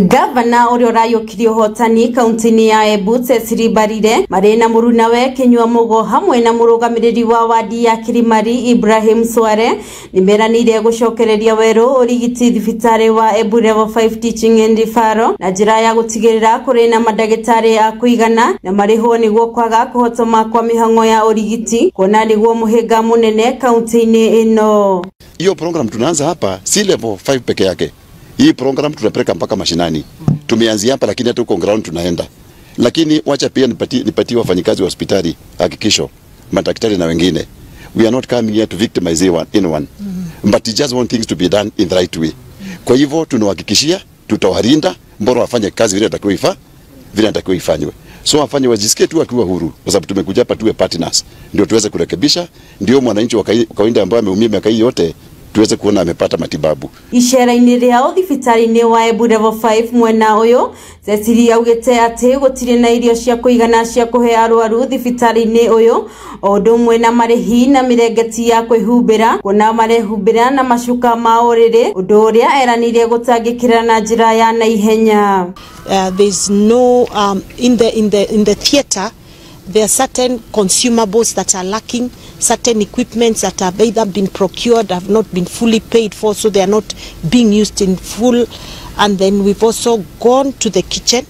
Gavana uria urayukirie hotani kaunti-ini ya Embu Cecily Mbarire na murunawe Kinyua Mugo hamwe na murugamiriri wa wadi ya kirimari Ibrahim Sware nimeranire gucokereria weru urigiti thibitari wa ebu Level 5 Teaching and Referral na njira ya gutigirira kuri na madagitari a kuigana na marihwo niguo kwaga kuhotoma kwa mihango ya urigiti kuona niguo muhinga munene kaunti-ini ino. iyo program tunaanza hapa si level 5 peke yake hii program tunapeleka mpaka mashinani. Tumeanzia hapa, lakini hata huko ground tunaenda. Lakini wacha pia nipatie nipati wafanyikazi wa hospitali hakikisho, madaktari na wengine, we are not coming here to victimize anyone Mm. but we just want things to be done in the right way. Kwa hivyo tunawahakikishia tutawarinda, mbora wafanye kazi vile atakiwa ifa vile atakiwa ifanywe so wafanye wajisikie tu wakiwa huru, kwa sababu tumekuja hapa tuwe partners, ndio tuweze kurekebisha, ndio mwananchi wa kawaida ambaye ameumia miaka hii yote tuweze kuona amepata matibabu. Icera-inĩ rĩao thibitarĩ-inĩ wa Embu level 5 mwena ũyũ Cecily augĩte atĩ gũtirĩ na irio cia kũigana cia kũhe arwaru thibitarĩ-inĩ ũyũ o ũndũ ũmwe na marĩhi na mĩrengeti ya kwĩhumbĩra kuona marehumbĩra na macuka ma ũrĩrĩ ũndũ ũrĩa eranire gũtangĩkĩra na njĩra ya naihenya. Uh, there's no um, in the theater there are certain consumables that are lacking certain equipments that have either been procured have not been fully paid for so they are not being used in full and then we've also gone to the kitchen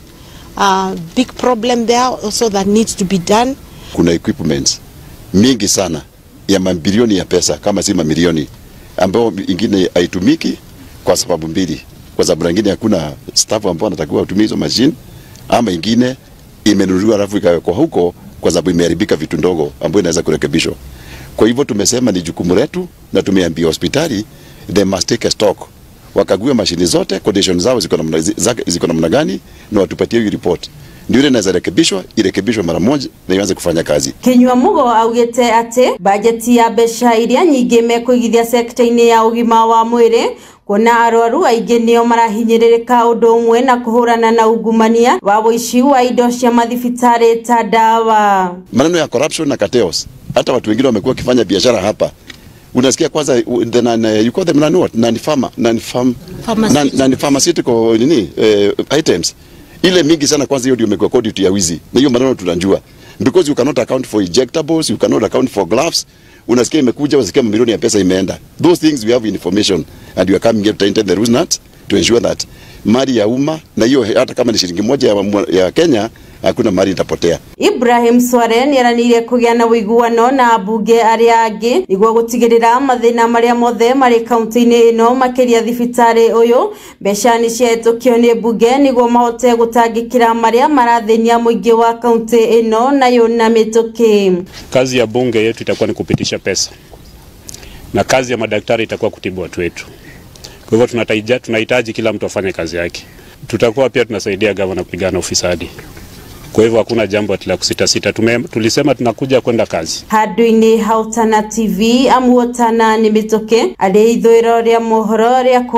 a uh, big problem there also that needs to be done kuna equipments mingi sana ya mabilioni ya pesa kama si mamilioni ambayo ingine haitumiki kwa sababu mbili kwa sababu nyingine hakuna staff ambao anatakiwa atumie hizo mashine ama ingine imenunuliwa alafu ikawekwa huko kwa sababu imeharibika vitu ndogo ambayo inaweza kurekebishwa kwa hivyo tumesema ni jukumu letu na tumeambia hospitali they must take a stock, wakague mashini zote, condition zao ziko namna ziko namna gani, na watupatie hiyo report ndio ile inaweza rekebishwa irekebishwe mara moja na ianze kufanya kazi. Kinywa Mugo augite ate bajeti ya mbeca iria nyingi mekuigithia sekta-ini ya ugima wa mwiri kuona arwaru aingĩ nĩo marahinyĩrĩrĩka ũndũ ũmwe na kũhũrana na ungumania wa ũici wa indo cia mathibitarĩ ta ndawa. Maneno ya corruption na cartels hata watu wengine wamekuwa wakifanya biashara hapa unasikia kwanza the nan, uh, you call them nan what nan farma nan farm nan, nan pharmaceutical nini eh, items ile mingi sana kwanza hiyo ndio imekuwa code ya wizi na hiyo maneno tunajua because you cannot account for injectables you cannot account for gloves unasikia imekuja unasikia mamilioni ya pesa imeenda those things we have information and we are coming here to tighten the rules not to ensure that mali ya umma na hiyo hata kama ni shilingi moja ya, ya Kenya hakuna mali itapotea. Ibrahim Sware ni nĩeranĩire kugia na ũiguano na ambunge arĩa angĩ nĩguo gũtigĩrĩra mathĩna maria mothe marĩ kaunti-inĩ ĩno makĩria thibitarĩ ũyũ mbeca nĩ ciahĩtũkio nĩ mbunge nĩguo mahote gũtangĩkĩra marĩa marathĩnia mũingĩ wa kaunti ĩno nayo na mĩtũkĩ. Kazi ya bunge yetu itakuwa ni kupitisha pesa na kazi ya madaktari itakuwa kutibu watu wetu. Kwa hivyo tunahitaji kila mtu afanye kazi yake. Tutakuwa pia tunasaidia gavana kupigana na ufisadi. Kwa hivyo hakuna jambo la Tume, tulisema tunakuja kwenda kazi hadwini inĩ TV amuotana ũtana nĩ mĩtũkĩ arĩ ithũĩro rĩa mohoro